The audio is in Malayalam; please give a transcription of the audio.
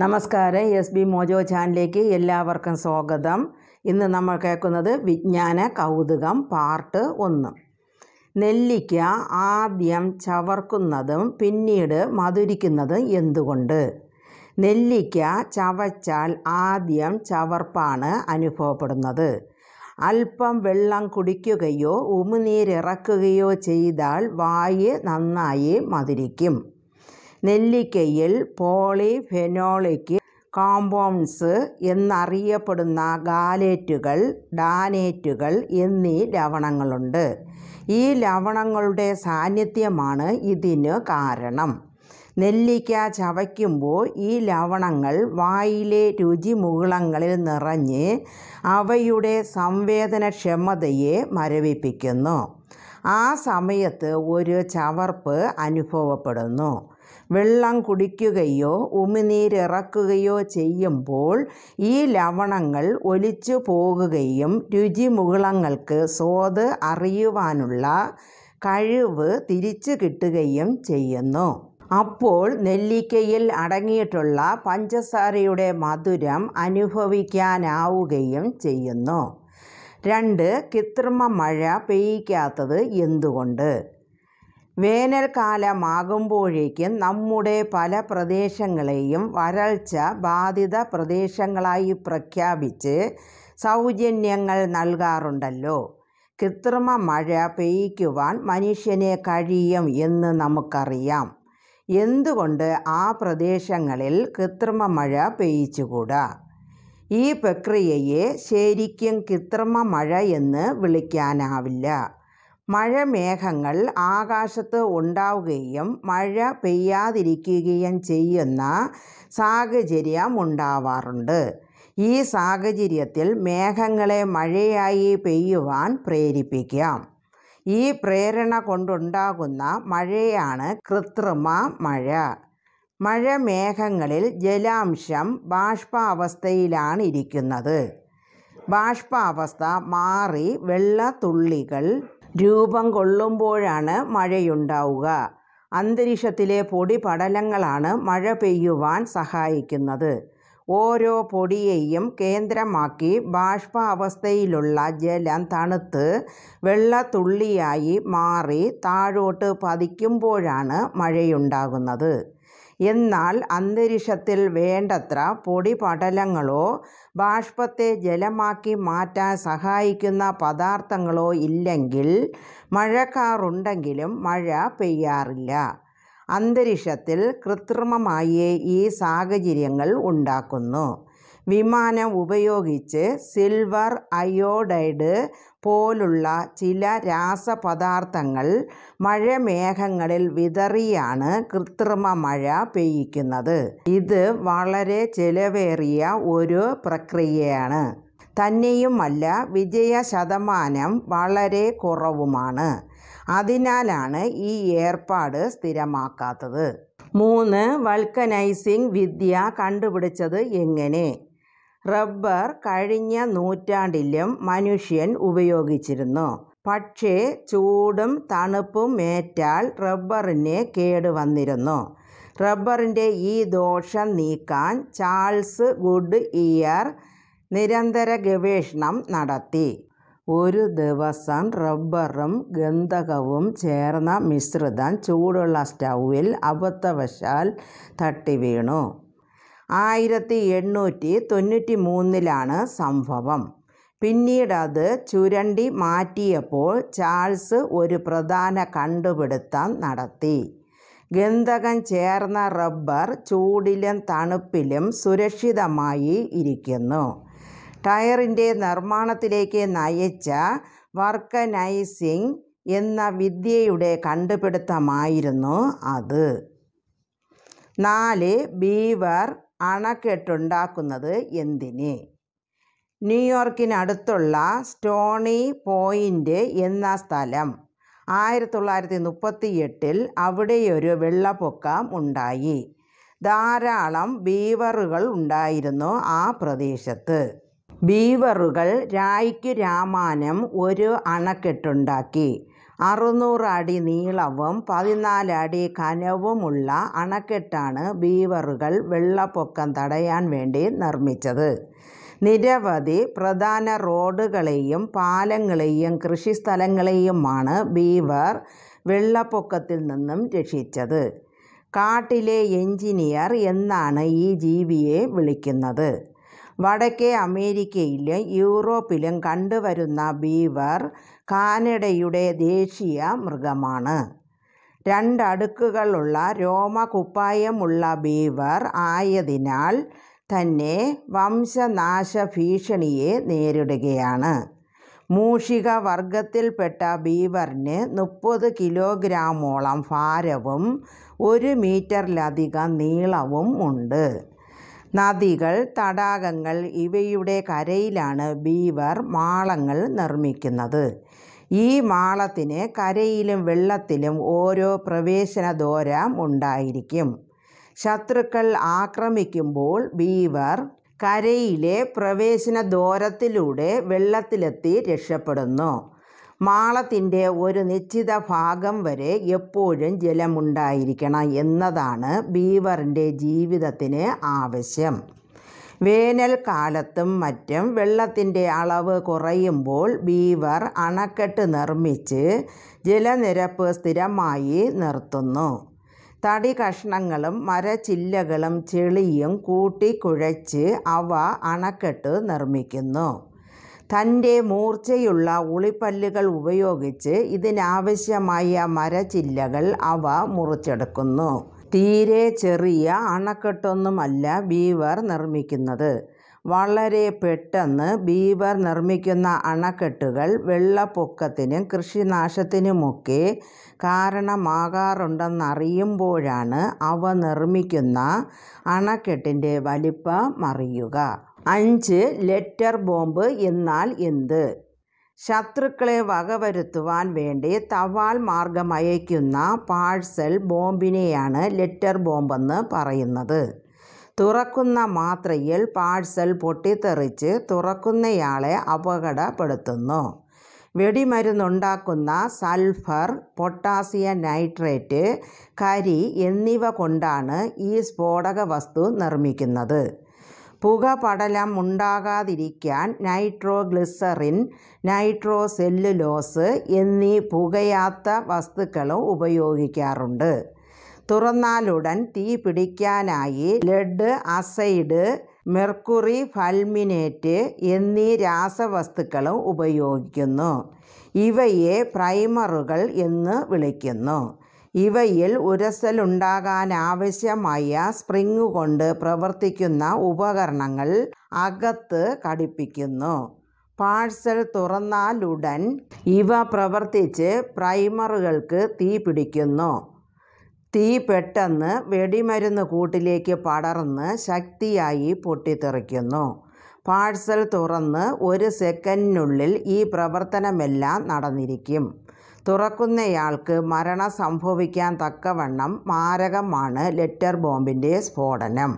നമസ്കാരം എസ് ബി മോജോ ചാനലിലേക്ക് എല്ലാവർക്കും സ്വാഗതം ഇന്ന് നമ്മൾ കേൾക്കുന്നത് വിജ്ഞാന കൗതുകം പാർട്ട് ഒന്ന് നെല്ലിക്ക ആദ്യം ചവർക്കുന്നതും പിന്നീട് മധുരിക്കുന്നതും എന്തുകൊണ്ട് നെല്ലിക്ക ചവച്ചാൽ ആദ്യം ചവർപ്പാണ് അനുഭവപ്പെടുന്നത് അല്പം വെള്ളം കുടിക്കുകയോ ഉമിനീരിറക്കുകയോ ചെയ്താൽ വായ് നന്നായി മധുരിക്കും നെല്ലിക്കയിൽ പോളിഫെനോളിക് കോമ്പൗണ്ട്സ് എന്നറിയപ്പെടുന്ന ഗാലേറ്റുകൾ ഡാനേറ്റുകൾ എന്നീ ലവണങ്ങളുണ്ട് ഈ ലവണങ്ങളുടെ സാന്നിധ്യമാണ് ഇതിനു കാരണം നെല്ലിക്ക ചവയ്ക്കുമ്പോൾ ഈ ലവണങ്ങൾ വായിലെ രുചിമുകുളങ്ങളിൽ നിറഞ്ഞ് അവയുടെ സംവേദനക്ഷമതയെ മരവിപ്പിക്കുന്നു ആ സമയത്ത് ഒരു ചവർപ്പ് അനുഭവപ്പെടുന്നു വെള്ളം കുടിക്കുകയോ ഉമിനീരിറക്കുകയോ ചെയ്യുമ്പോൾ ഈ ലവണങ്ങൾ ഒലിച്ചു പോകുകയും രുചിമുകുളങ്ങൾക്ക് സ്വാദ് അറിയുവാനുള്ള കഴിവ് തിരിച്ചു കിട്ടുകയും ചെയ്യുന്നു അപ്പോൾ നെല്ലിക്കയിൽ അടങ്ങിയിട്ടുള്ള പഞ്ചസാരയുടെ മധുരം അനുഭവിക്കാനാവുകയും ചെയ്യുന്നു രണ്ട് കൃത്രിമ മഴ പെയ്യിക്കാത്തത് എന്തുകൊണ്ട് വേനൽക്കാലമാകുമ്പോഴേക്കും നമ്മുടെ പല പ്രദേശങ്ങളെയും വരൾച്ച ബാധിത പ്രദേശങ്ങളായി പ്രഖ്യാപിച്ച് സൗജന്യങ്ങൾ നൽകാറുണ്ടല്ലോ കൃത്രിമ മഴ പെയ്യ്ക്കുവാൻ മനുഷ്യനെ കഴിയും എന്ന് നമുക്കറിയാം എന്തുകൊണ്ട് ആ പ്രദേശങ്ങളിൽ കൃത്രിമ മഴ പെയ്ച്ചുകൂടാ ഈ പ്രക്രിയയെ ശരിക്കും കൃത്രിമ മഴ എന്ന് വിളിക്കാനാവില്ല മഴമേഘങ്ങൾ ആകാശത്ത് ഉണ്ടാവുകയും മഴ പെയ്യാതിരിക്കുകയും ചെയ്യുന്ന സാഹചര്യം ഉണ്ടാവാറുണ്ട് ഈ സാഹചര്യത്തിൽ മേഘങ്ങളെ മഴയായി പെയ്യുവാൻ പ്രേരിപ്പിക്കാം ഈ പ്രേരണ കൊണ്ടുണ്ടാകുന്ന മഴയാണ് കൃത്രിമ മഴ മഴമേഘങ്ങളിൽ ജലാംശം ബാഷ്പാവസ്ഥയിലാണ് ഇരിക്കുന്നത് ബാഷ്പാവസ്ഥ മാറി വെള്ളത്തുള്ളികൾ രൂപം കൊള്ളുമ്പോഴാണ് മഴയുണ്ടാവുക അന്തരീക്ഷത്തിലെ പൊടിപടലങ്ങളാണ് മഴ പെയ്യുവാൻ സഹായിക്കുന്നത് ഓരോ പൊടിയെയും കേന്ദ്രമാക്കി ബാഷ്പാവസ്ഥയിലുള്ള ജലം തണുത്ത് വെള്ളത്തുള്ളിയായി മാറി താഴോട്ട് പതിക്കുമ്പോഴാണ് മഴയുണ്ടാകുന്നത് എന്നാൽ അന്തരീക്ഷത്തിൽ വേണ്ടത്ര പൊടിപടലങ്ങളോ ബാഷ്പത്തെ ജലമാക്കി മാറ്റാൻ സഹായിക്കുന്ന പദാർത്ഥങ്ങളോ ഇല്ലെങ്കിൽ മഴക്കാറുണ്ടെങ്കിലും മഴ പെയ്യാറില്ല അന്തരീക്ഷത്തിൽ കൃത്രിമമായി ഈ സാഹചര്യങ്ങൾ ഉണ്ടാക്കുന്നു വിമാനം ഉപയോഗിച്ച് സിൽവർ അയോഡൈഡ് പോലുള്ള ചില രാസപദാർത്ഥങ്ങൾ മഴമേഘങ്ങളിൽ വിതറിയാണ് കൃത്രിമ മഴ പെയ്യിക്കുന്നത് ഇത് വളരെ ചെലവേറിയ ഒരു പ്രക്രിയയാണ് തന്നെയുമല്ല വിജയ ശതമാനം വളരെ കുറവുമാണ് അതിനാലാണ് ഈ ഏർപ്പാട് സ്ഥിരമാക്കാത്തത് മൂന്ന് വൾക്കനൈസിംഗ് വിദ്യ കണ്ടുപിടിച്ചത് എങ്ങനെ റബ്ബർ കഴിഞ്ഞ നൂറ്റാണ്ടിലും മനുഷ്യൻ ഉപയോഗിച്ചിരുന്നു പക്ഷേ ചൂടും തണുപ്പും ഏറ്റാൽ റബ്ബറിന് കേട് വന്നിരുന്നു റബ്ബറിൻ്റെ ഈ ദോഷം നീക്കാൻ ചാൾസ് ഗുഡ് ഇയർ നിരന്തര ഗവേഷണം നടത്തി ഒരു ദിവസം റബ്ബറും ഗന്ധകവും ചേർന്ന മിശ്രിതം ചൂടുള്ള സ്റ്റൗവിൽ അബദ്ധവശാൽ തട്ടി വീണു ആയിരത്തി എണ്ണൂറ്റി തൊണ്ണൂറ്റി മൂന്നിലാണ് സംഭവം പിന്നീട് അത് ചുരണ്ടി മാറ്റിയപ്പോൾ ചാൾസ് ഒരു പ്രധാന കണ്ടുപിടുത്തം നടത്തി ഗന്ധകം ചേർന്ന റബ്ബർ ചൂടിലും തണുപ്പിലും സുരക്ഷിതമായി ഇരിക്കുന്നു ടയറിൻ്റെ നിർമ്മാണത്തിലേക്ക് നയിച്ച വർക്കനൈസിംഗ് എന്ന വിദ്യയുടെ കണ്ടുപിടുത്തമായിരുന്നു അത് നാല് ബീവർ അണക്കെട്ടുണ്ടാക്കുന്നത് എന്തിന് ന്യൂയോർക്കിനടുത്തുള്ള സ്റ്റോണി പോയിൻ്റ് എന്ന സ്ഥലം ആയിരത്തി തൊള്ളായിരത്തി മുപ്പത്തി എട്ടിൽ അവിടെയൊരു വെള്ളപ്പൊക്കം ഉണ്ടായി ധാരാളം ബീവറുകൾ ഉണ്ടായിരുന്നു ആ പ്രദേശത്ത് ബീവറുകൾ രായ്ക്ക് രാമാനം ഒരു അണക്കെട്ടുണ്ടാക്കി അറുന്നൂറ് അടി നീളവും പതിനാല് അടി കനവുമുള്ള അണക്കെട്ടാണ് ബീവറുകൾ വെള്ളപ്പൊക്കം തടയാൻ വേണ്ടി നിർമ്മിച്ചത് നിരവധി പ്രധാന റോഡുകളെയും പാലങ്ങളെയും സ്ഥലങ്ങളെയുമാണ് ബീവർ വെള്ളപ്പൊക്കത്തിൽ നിന്നും രക്ഷിച്ചത് കാട്ടിലെ എഞ്ചിനീയർ എന്നാണ് ഈ ജീവിയെ വിളിക്കുന്നത് വടക്കേ അമേരിക്കയിലും യൂറോപ്പിലും കണ്ടുവരുന്ന ബീവർ കാനഡയുടെ ദേശീയ മൃഗമാണ് രണ്ടടുക്കുകളുള്ള രോമകുപ്പായമുള്ള ബീവർ ആയതിനാൽ തന്നെ വംശനാശ ഭീഷണിയെ നേരിടുകയാണ് മൂഷിക വർഗത്തിൽപ്പെട്ട ബീവറിന് മുപ്പത് കിലോഗ്രാമോളം ഭാരവും ഒരു മീറ്ററിലധികം നീളവും ഉണ്ട് നദികൾ തടാകങ്ങൾ ഇവയുടെ കരയിലാണ് ബീവർ മാളങ്ങൾ നിർമ്മിക്കുന്നത് ഈ മാളത്തിന് കരയിലും വെള്ളത്തിലും ഓരോ പ്രവേശന ദോരം ഉണ്ടായിരിക്കും ശത്രുക്കൾ ആക്രമിക്കുമ്പോൾ ബീവർ കരയിലെ പ്രവേശന ദോരത്തിലൂടെ വെള്ളത്തിലെത്തി രക്ഷപ്പെടുന്നു മാളത്തിൻ്റെ ഒരു നിശ്ചിത ഭാഗം വരെ എപ്പോഴും ജലമുണ്ടായിരിക്കണം എന്നതാണ് ബീവറിൻ്റെ ജീവിതത്തിന് ആവശ്യം വേനൽക്കാലത്തും മറ്റും വെള്ളത്തിൻ്റെ അളവ് കുറയുമ്പോൾ ബീവർ അണക്കെട്ട് നിർമ്മിച്ച് ജലനിരപ്പ് സ്ഥിരമായി നിർത്തുന്നു തടി കഷ്ണങ്ങളും മരച്ചില്ലകളും ചെളിയും കൂട്ടിക്കുഴച്ച് അവ അണക്കെട്ട് നിർമ്മിക്കുന്നു തൻ്റെ മൂർച്ചയുള്ള ഉളിപ്പല്ലുകൾ ഉപയോഗിച്ച് ഇതിനാവശ്യമായ മരച്ചില്ലകൾ അവ മുറിച്ചെടുക്കുന്നു തീരെ ചെറിയ അണക്കെട്ടൊന്നുമല്ല ബീവർ നിർമ്മിക്കുന്നത് വളരെ പെട്ടെന്ന് ബീവർ നിർമ്മിക്കുന്ന അണക്കെട്ടുകൾ വെള്ളപ്പൊക്കത്തിനും കൃഷിനാശത്തിനുമൊക്കെ കാരണമാകാറുണ്ടെന്നറിയുമ്പോഴാണ് അവ നിർമ്മിക്കുന്ന അണക്കെട്ടിൻ്റെ വലിപ്പം അറിയുക അഞ്ച് ലെറ്റർ ബോംബ് എന്നാൽ എന്ത് ശത്രുക്കളെ വകവരുത്തുവാൻ വേണ്ടി മാർഗം അയയ്ക്കുന്ന പാഴ്സൽ ബോംബിനെയാണ് ലെറ്റർ ബോംബെന്ന് പറയുന്നത് തുറക്കുന്ന മാത്രയിൽ പാഴ്സൽ പൊട്ടിത്തെറിച്ച് തുറക്കുന്നയാളെ അപകടപ്പെടുത്തുന്നു വെടിമരുന്നുണ്ടാക്കുന്ന സൾഫർ പൊട്ടാസ്യം നൈട്രേറ്റ് കരി എന്നിവ കൊണ്ടാണ് ഈ സ്ഫോടക വസ്തു നിർമ്മിക്കുന്നത് പുകപടലം ഉണ്ടാകാതിരിക്കാൻ നൈട്രോഗ്ലിസറിൻ നൈട്രോസെല്ലുലോസ് എന്നീ പുകയാത്ത വസ്തുക്കളും ഉപയോഗിക്കാറുണ്ട് തുറന്നാലുടൻ തീ പിടിക്കാനായി ലെഡ് അസൈഡ് മെർക്കുറി ഫൽമിനേറ്റ് എന്നീ രാസവസ്തുക്കളും ഉപയോഗിക്കുന്നു ഇവയെ പ്രൈമറുകൾ എന്ന് വിളിക്കുന്നു ഇവയിൽ ഉരസലുണ്ടാകാനാവശ്യമായ സ്പ്രിങ് കൊണ്ട് പ്രവർത്തിക്കുന്ന ഉപകരണങ്ങൾ അകത്ത് ഘടിപ്പിക്കുന്നു പാഴ്സൽ തുറന്നാലുടൻ ഇവ പ്രവർത്തിച്ച് പ്രൈമറുകൾക്ക് തീ പിടിക്കുന്നു തീ പെട്ടെന്ന് വെടിമരുന്ന് കൂട്ടിലേക്ക് പടർന്ന് ശക്തിയായി പൊട്ടിത്തെറിക്കുന്നു പാഴ്സൽ തുറന്ന് ഒരു സെക്കൻഡിനുള്ളിൽ ഈ പ്രവർത്തനമെല്ലാം നടന്നിരിക്കും തുറക്കുന്നയാൾക്ക് മരണം സംഭവിക്കാൻ തക്കവണ്ണം മാരകമാണ് ലെറ്റർ ബോംബിൻ്റെ സ്ഫോടനം